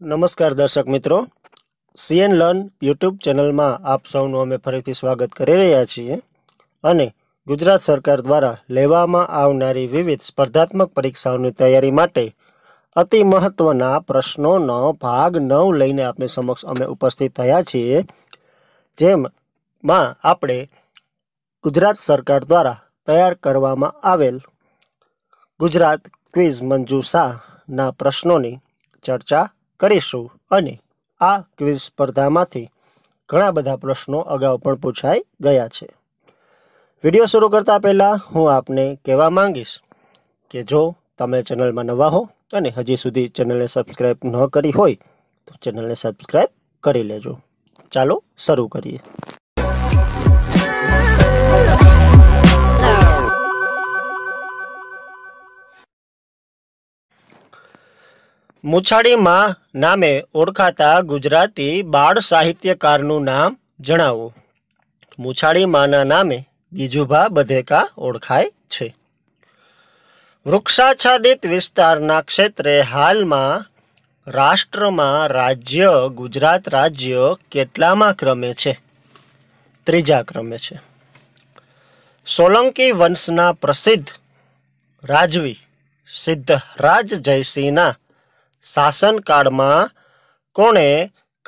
નમસ્કાર દર્શક મિત્રો સીએન લર્ન યુટ્યુબ ચેનલમાં આપ સૌનું અમે ફરીથી સ્વાગત કરી રહ્યા છીએ અને ગુજરાત સરકાર દ્વારા લેવામાં આવનારી વિવિધ સ્પર્ધાત્મક પરીક્ષાઓની તૈયારી માટે અતિ મહત્ત્વના પ્રશ્નોનો ભાગ નવ લઈને આપની સમક્ષ અમે ઉપસ્થિત થયા છીએ જેમાં આપણે ગુજરાત સરકાર દ્વારા તૈયાર કરવામાં આવેલ ગુજરાત ક્વિઝ મંજૂ શાહના પ્રશ્નોની ચર્ચા કરીશું અને આ ક્વિઝ સ્પર્ધામાંથી ઘણા બધા પ્રશ્નો અગાઉ પણ પૂછાઈ ગયા છે વિડીયો શરૂ કરતાં પહેલાં હું આપને કહેવા માંગીશ કે જો તમે ચેનલમાં નવા હો અને હજી સુધી ચેનલને સબસ્ક્રાઈબ ન કરી હોય તો ચેનલને સબસ્ક્રાઈબ કરી લેજો ચાલો શરૂ કરીએ મુછાડીમાં નામે ઓળખાતા ગુજરાતી બાળ સાહિત્યકારનું નામ જણાવો મુછાડીમાના નામે બીજુભા બધેકા ઓળખાય છે વૃક્ષાચ્છાદિત વિસ્તારના ક્ષેત્રે હાલમાં રાષ્ટ્રમાં રાજ્ય ગુજરાત રાજ્ય કેટલામાં ક્રમે છે ત્રીજા ક્રમે છે સોલંકી વંશના પ્રસિદ્ધ રાજવી સિદ્ધરાજ જયસિંહના શાસનકાળમાં કોણે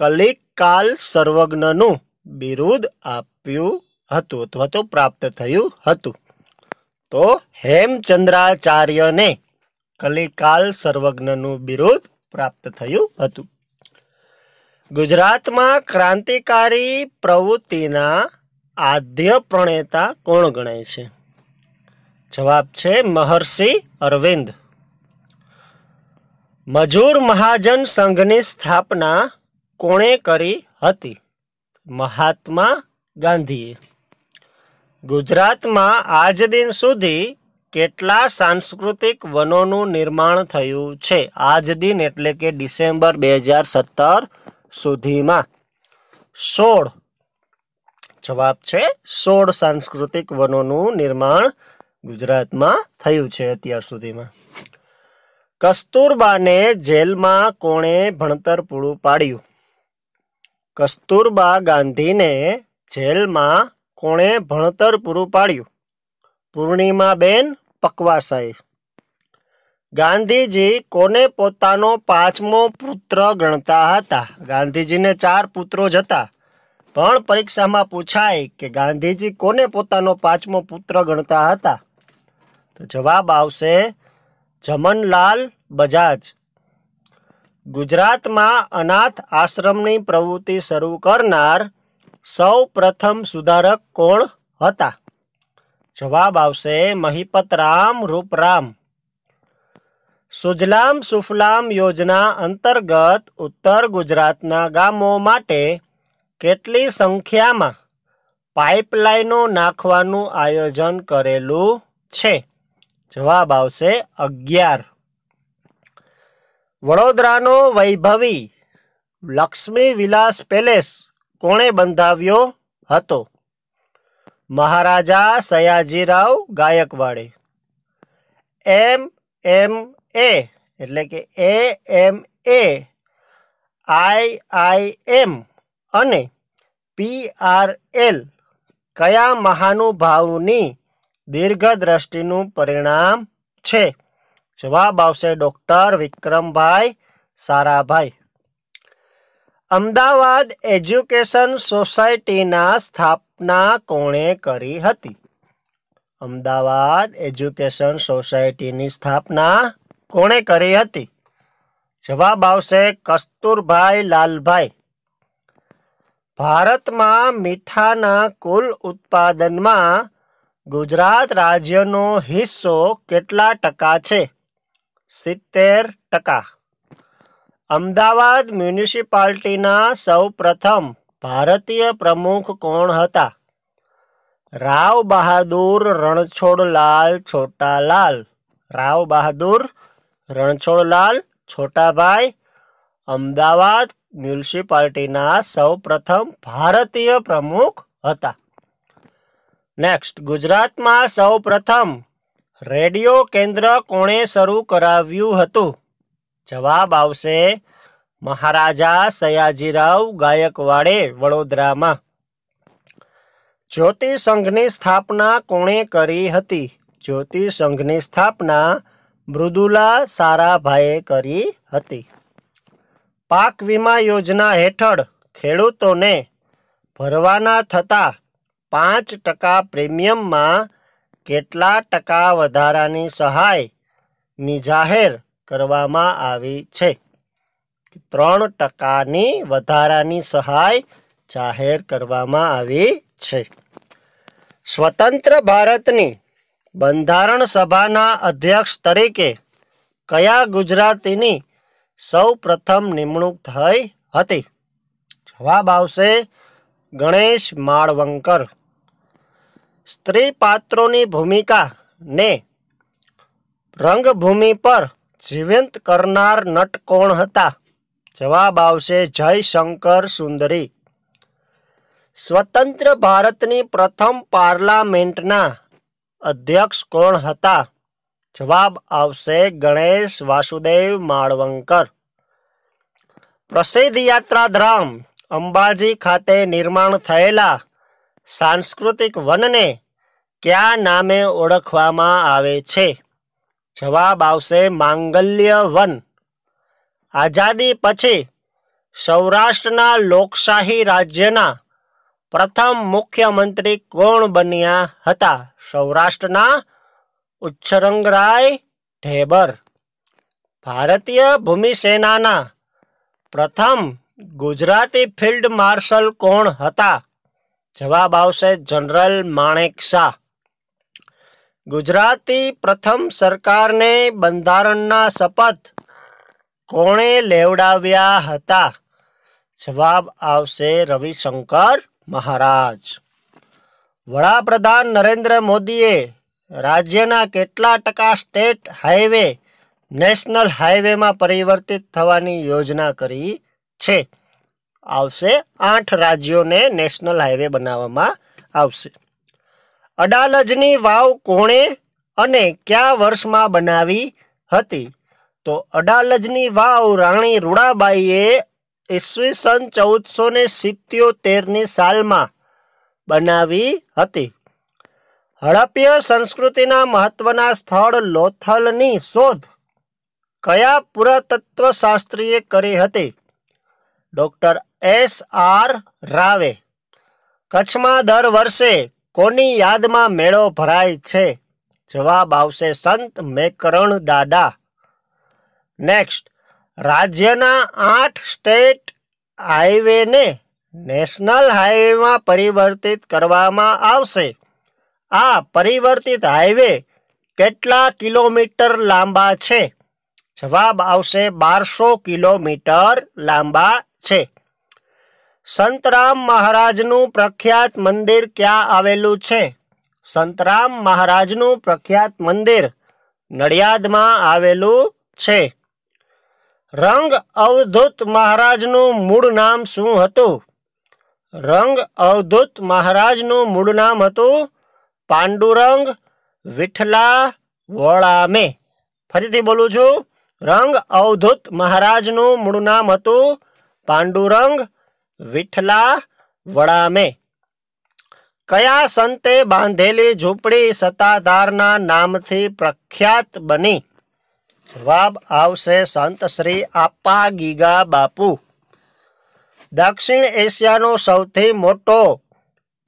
કલિકાલ સર્વજ્ઞનું બિરુદ આપ્યું હતું અથવા તો પ્રાપ્ત થયું હતું તો હેમચંદ્રાચાર્યને કલિકાલ સર્વજ્ઞનું બિરુદ પ્રાપ્ત થયું હતું ગુજરાતમાં ક્રાંતિકારી પ્રવૃત્તિના આદ્ય પ્રણેતા કોણ ગણાય છે જવાબ છે મહર્ષિ અરવિંદ મજૂર મહાજન સંઘની સ્થાપના કોણે કરી હતી મહાત્મા ગાંધીએ ગુજરાતમાં આજ દિન સુધી કેટલા સાંસ્કૃતિક વનોનું નિર્માણ થયું છે આજ દિન એટલે કે ડિસેમ્બર બે હજાર સત્તર સુધીમાં સોળ જવાબ છે સોળ સાંસ્કૃતિક વનોનું નિર્માણ ગુજરાતમાં થયું છે અત્યાર સુધીમાં કસ્તુરબાને જેલમાં કોણે ભણતર પૂરું પાડ્યું કસ્તુરબા ગાંધીને જેલમાં કોણે ભણતર પૂરું પાડ્યું પૂર્ણિમાબેન પકવાસાએ ગાંધીજી કોને પોતાનો પાંચમો પુત્ર ગણતા હતા ગાંધીજીને ચાર પુત્રો જ હતા પણ પરીક્ષામાં પૂછાય કે ગાંધીજી કોને પોતાનો પાંચમો પુત્ર ગણતા હતા તો જવાબ આવશે જમનલાલ બજાજ ગુજરાતમાં અનાથ આશ્રમની પ્રવૃત્તિ શરૂ કરનાર સૌ પ્રથમ સુધારક કોણ હતા જવાબ આવશે મહિપતરામ રૂપરામ સુજલામ સુફલામ યોજના અંતર્ગત ઉત્તર ગુજરાતના ગામો માટે કેટલી સંખ્યામાં પાઇપલાઇનો નાખવાનું આયોજન કરેલું છે જવાબ આવશે અગિયાર વડોદરાનો વૈભવી લક્ષ્મી વિલાસ પેલેસ કોણે બંધાવ્યો હતો મહારાજા સયાજીરાવ ગાયકવાડે એમ એમ એ એટલે કે એ એમ એ આઈ આઈ એમ અને પી આર એલ કયા મહાનુભાવની દીર્ઘ દીર્ઘદ્રષ્ટિનું પરિણામ છે જવાબ આવશે ડૉક્ટર વિક્રમભાઈ સારાભાઈ અમદાવાદ એજ્યુકેશન સોસાયટીના સ્થાપના કોણે કરી હતી અમદાવાદ એજ્યુકેશન સોસાયટીની સ્થાપના કોણે કરી હતી જવાબ આવશે કસ્તુરભાઈ લાલભાઈ ભારતમાં મીઠાના કુલ ઉત્પાદનમાં ગુજરાત રાજ્યનો હિસ્સો કેટલા ટકા છે સિત્તેર ટકા અમદાવાદ મ્યુનિસિપાલિટીના સૌ પ્રથમ ભારતીય પ્રમુખ કોણ હતા રાવ બહાદુર રણછોડલાલ છોટાલાલ રાવ બહાદુર રણછોડલાલ છોટાભાઈ અમદાવાદ મ્યુનિસિપાલિટીના સૌ પ્રથમ ભારતીય પ્રમુખ હતા નેક્સ્ટ ગુજરાતમાં સૌ પ્રથમ રેડિયો કેન્દ્ર કોણે શરૂ કરાવ્યું હતું જવાબ આવશે મહારાજા સયાજીરાવ ગાયકવાડે વડોદરામાં જ્યોતિષ સંઘની સ્થાપના કોણે કરી હતી જ્યોતિષ સંઘની સ્થાપના મૃદુલા સારાભાઈએ કરી હતી પાક વીમા યોજના હેઠળ ખેડૂતોને ભરવાના થતા પાંચ ટકા પ્રીમિયમમાં કેટલા ટકા વધારાની સહાયની જાહેર કરવામાં આવી છે ત્રણ ટકાની વધારાની સહાય જાહેર કરવામાં આવી છે સ્વતંત્ર ભારતની બંધારણ સભાના અધ્યક્ષ તરીકે કયા ગુજરાતીની સૌ પ્રથમ નિમણૂક થઈ હતી જવાબ આવશે ગણેશ માળવંકર સ્ત્રી પાત્રોની ભૂમિકાને રંગભૂમિ પર જીવંત કરનાર નટ કોણ હતા જવાબ આવશે જયશંકર સુંદરી સ્વતંત્ર ભારતની પ્રથમ પાર્લામેન્ટના અધ્યક્ષ કોણ હતા જવાબ આવશે ગણેશ વાસુદેવ માળવંકર પ્રસિદ્ધ યાત્રાધામ અંબાજી ખાતે નિર્માણ થયેલા સાંસ્કૃતિક વનને કયા નામે ઓળખવામાં આવે છે જવાબ આવશે માંગલ્ય વન આઝાદી પછી સૌરાષ્ટ્રના લોકશાહી રાજ્યના પ્રથમ મુખ્યમંત્રી કોણ બન્યા હતા સૌરાષ્ટ્રના ઉચ્છરંગરાય ઢેબર ભારતીય ભૂમિ સેનાના પ્રથમ ગુજરાતી ફિલ્ડ માર્શલ કોણ હતા જવાબ આવશે જનરલ માણેક શાહ ગુજરાતી પ્રથમ સરકારને બંધારણના શપથ કોણે લેવડાવ્યા હતા જવાબ આવશે રવિશંકર મહારાજ વડાપ્રધાન નરેન્દ્ર મોદીએ રાજ્યના કેટલા ટકા સ્ટેટ હાઈવે નેશનલ હાઈવેમાં પરિવર્તિત થવાની યોજના કરી છે આવશે આઠ રાજ્યોને નેશનલ હાઈવે બનાવવામાં આવશે અડાલજની વાવ કોણે અને કયા વર્ષમાં બનાવી હતી તો અડાલજની વાવ રાણી રૂડાબાઈએ ઈસવીસન ચૌદસો ને સિત્યોતેરની સાલમાં બનાવી હતી હડપ્ય સંસ્કૃતિના મહત્વના સ્થળ લોથલની શોધ કયા પુરાતત્વશાસ્ત્રીએ કરી હતી ડૉક્ટર એસ આર રાવે કચ્છમાં દર વર્ષે કોની યાદમાં મેળો ભરાય છે જવાબ આવશે સંત મેકરણ દાદા નેક્સ્ટ રાજ્યના આઠ સ્ટેટ હાઈવેને નેશનલ હાઈવેમાં પરિવર્તિત કરવામાં આવશે આ પરિવર્તિત હાઈવે કેટલા કિલોમીટર લાંબા છે જવાબ આવશે બારસો કિલોમીટર લાંબા છે સંતરામ મહારાજનું પ્રખ્યાત મંદિર ક્યાં આવેલું છે સંતરામ મહારાજનું પ્રખ્યાત મંદિર નડિયાદમાં આવેલું છે રંગ અવધૂત મહારાજનું મૂળ નામ શું હતું રંગ અવધૂત મહારાજનું મૂળ નામ હતું પાંડુરંગ વિઠલા વળામે ફરીથી બોલું છું રંગ અવધૂત મહારાજનું મૂળ નામ હતું પાંડુરંગ વિઠલા વડામે કયા સંતે બાંધેલી ઝૂંપડી સત્તાધારના નામથી પ્રખ્યાત બની જવાબ આવશે સંત શ્રી આપા ગીગા બાપુ દક્ષિણ એશિયાનો સૌથી મોટો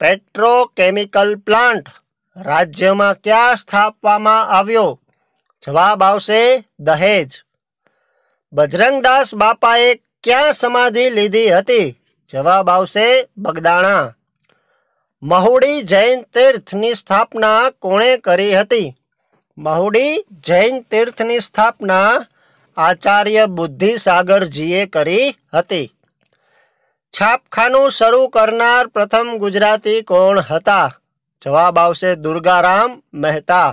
પેટ્રોકેમિકલ પ્લાન્ટ રાજ્યમાં ક્યાં સ્થાપવામાં આવ્યો જવાબ આવશે દહેજ બજરંગદાસ બાપાએ ક્યાં સમાધિ લીધી હતી જવાબ આવશે બગદાણા મહુડી જૈન તીર્થની સ્થાપના કોણે કરી હતી મહુડી જૈન તીર્થની સ્થાપના આચાર્ય બુદ્ધિસાગરજીએ કરી હતી છાપખાનું શરૂ કરનાર પ્રથમ ગુજરાતી કોણ હતા જવાબ આવશે દુર્ગારામ મહેતા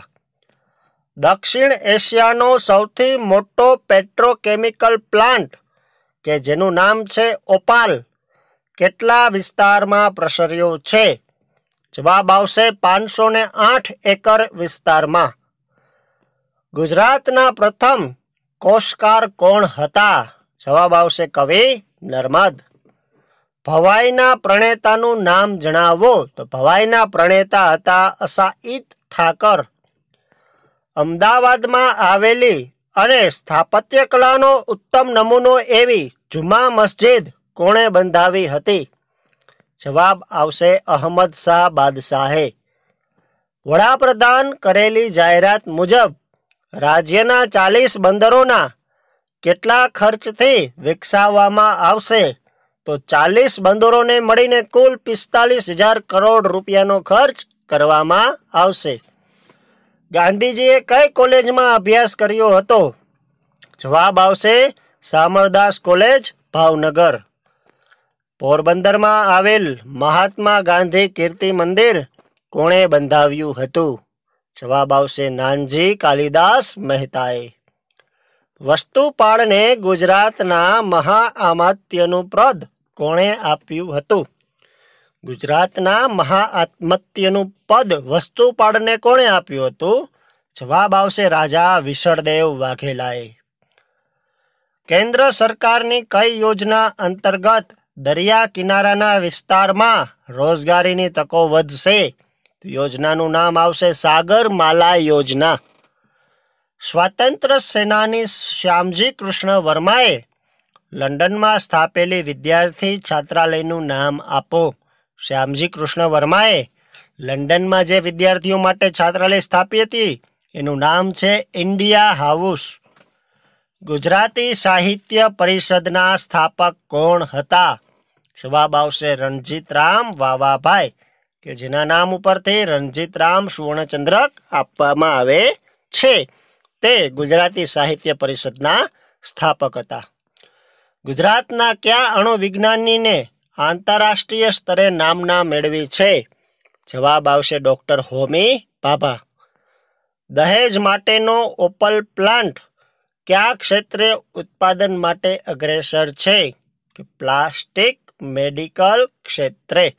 દક્ષિણ એશિયાનો સૌથી મોટો પેટ્રોકેમિકલ પ્લાન્ટ કે જેનું નામ છે ઓપાલ કેટલા વિસ્તારમાં પ્રસર્યો છે જવાબ આવશે પાંચસો ને આઠ એકર વિસ્તારમાં ગુજરાતના પ્રથમ કોષકાર કોણ હતા જવાબ આવશે કવિ નર્મદ ભવાઈના પ્રણેતાનું નામ જણાવો તો ભવાઈના પ્રણેતા હતા અસાઈત ઠાકર અમદાવાદમાં આવેલી અને સ્થાપત્યકલાનો ઉત્તમ નમૂનો એવી જુમા મસ્જિદ કોણે બંધાવી હતી જવાબ આવશે અહમદ શાહ બાદશાહે વડાપ્રધાન કરેલી જાહેરાત મુજબ રાજ્યના ચાલીસ બંદરોના કેટલા ખર્ચથી વિકસાવવામાં આવશે તો ચાલીસ બંદરોને મળીને કુલ પિસ્તાલીસ હજાર કરોડ રૂપિયાનો ખર્ચ કરવામાં આવશે ગાંધીજીએ કઈ કોલેજમાં અભ્યાસ કર્યો હતો જવાબ આવશે સામરદાસ કોલેજ ભાવનગર પોરબંદરમાં આવેલ મહાત્મા ગાંધી કીર્તિ મંદિર કોણે બંધાવ્યું હતું જવાબ આવશે નાનજી કાલિદાસ મહેતાએ વસ્તુપાળને ગુજરાતના મહાઆમાત્યનું પદ કોણે આપ્યું હતું ગુજરાતના મહાઆત્મત્યનું પદ વસ્તુપાળને કોણે આપ્યું હતું જવાબ આવશે રાજા વિશળદેવ વાઘેલાએ કેન્દ્ર સરકારની કઈ યોજના અંતર્ગત દરિયા કિનારાના વિસ્તારમાં રોજગારીની તકો વધશે યોજનાનું નામ આવશે સાગરમાલા યોજના સ્વાતંત્ર્ય સેનાની શ્યામજી કૃષ્ણ વર્માએ લંડનમાં સ્થાપેલી વિદ્યાર્થી છાત્રાલયનું નામ આપો શ્યામજી કૃષ્ણ વર્માએ લંડનમાં જે વિદ્યાર્થીઓ માટે છાત્રાલય સ્થાપી હતી એનું નામ છે ઇન્ડિયા હાઉસ ગુજરાતી સાહિત્ય પરિષદના સ્થાપક કોણ હતા જવાબ આવશે રણજીતરામ વાવાભાઈ કે જેના નામ ઉપરથી રણજીતરામ સુવર્ણચંદ્રક આપવામાં આવે છે તે ગુજરાતી સાહિત્ય પરિષદના સ્થાપક હતા ગુજરાતના કયા અણુવિજ્ઞાનીને આંતરરાષ્ટ્રીય સ્તરે નામના મેળવી છે જવાબ આવશે ડૉક્ટર હોમી ભાભા દહેજ માટેનો ઓપલ પ્લાન્ટ કયા ક્ષેત્રે ઉત્પાદન માટે અગ્રેસર છે કે પ્લાસ્ટિક મેડિકલ ક્ષેત્રે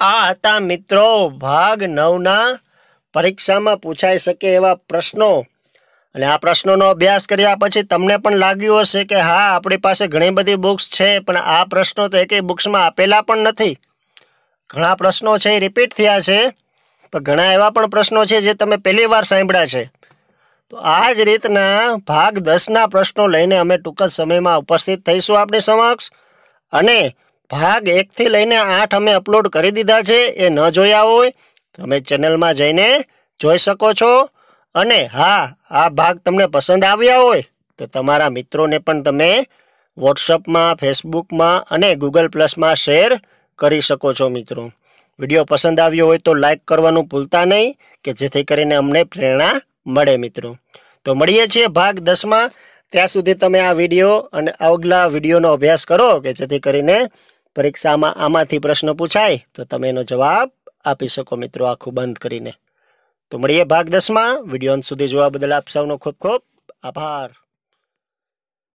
આ હતા મિત્રો ભાગ નવના પરીક્ષામાં પૂછાઈ શકે એવા પ્રશ્નો અને આ પ્રશ્નોનો અભ્યાસ કર્યા પછી તમને પણ લાગ્યું હશે કે હા આપણી પાસે ઘણી બધી બુક્સ છે પણ આ પ્રશ્નો તો એકેય બુક્સમાં આપેલા પણ નથી ઘણા પ્રશ્નો છે એ રિપીટ થયા છે પણ ઘણા એવા પણ પ્રશ્નો છે જે તમે પહેલી વાર સાંભળ્યા છે તો આ જ રીતના ભાગ દસના પ્રશ્નો લઈને અમે ટૂંક જ સમયમાં ઉપસ્થિત થઈશું આપણી સમક્ષ અને ભાગ એકથી લઈને આઠ અમે અપલોડ કરી દીધા છે એ ન જોયા હોય તમે ચેનલમાં જઈને જોઈ શકો છો અને હા આ ભાગ તમને પસંદ આવ્યા હોય તો તમારા મિત્રોને પણ તમે વોટ્સઅપમાં ફેસબુકમાં અને ગૂગલ પ્લસમાં શેર કરી શકો છો મિત્રો વિડીયો પસંદ આવ્યો હોય તો લાઇક કરવાનું ભૂલતા નહીં કે જેથી કરીને અમને પ્રેરણા મળે મિત્રો તો મળીએ છીએ ભાગ દસમાં ત્યાં સુધી તમે આ વિડીયો અને અગલા વિડીયોનો અભ્યાસ કરો કે જેથી કરીને પરીક્ષામાં આમાંથી પ્રશ્ન પૂછાય તો તમે એનો જવાબ આપી શકો મિત્રો આખું બંધ કરીને તો મળીએ ભાગ દસમાં વિડીયો અંત સુધી જોવા બદલ આપ સૌનો ખૂબ ખૂબ આભાર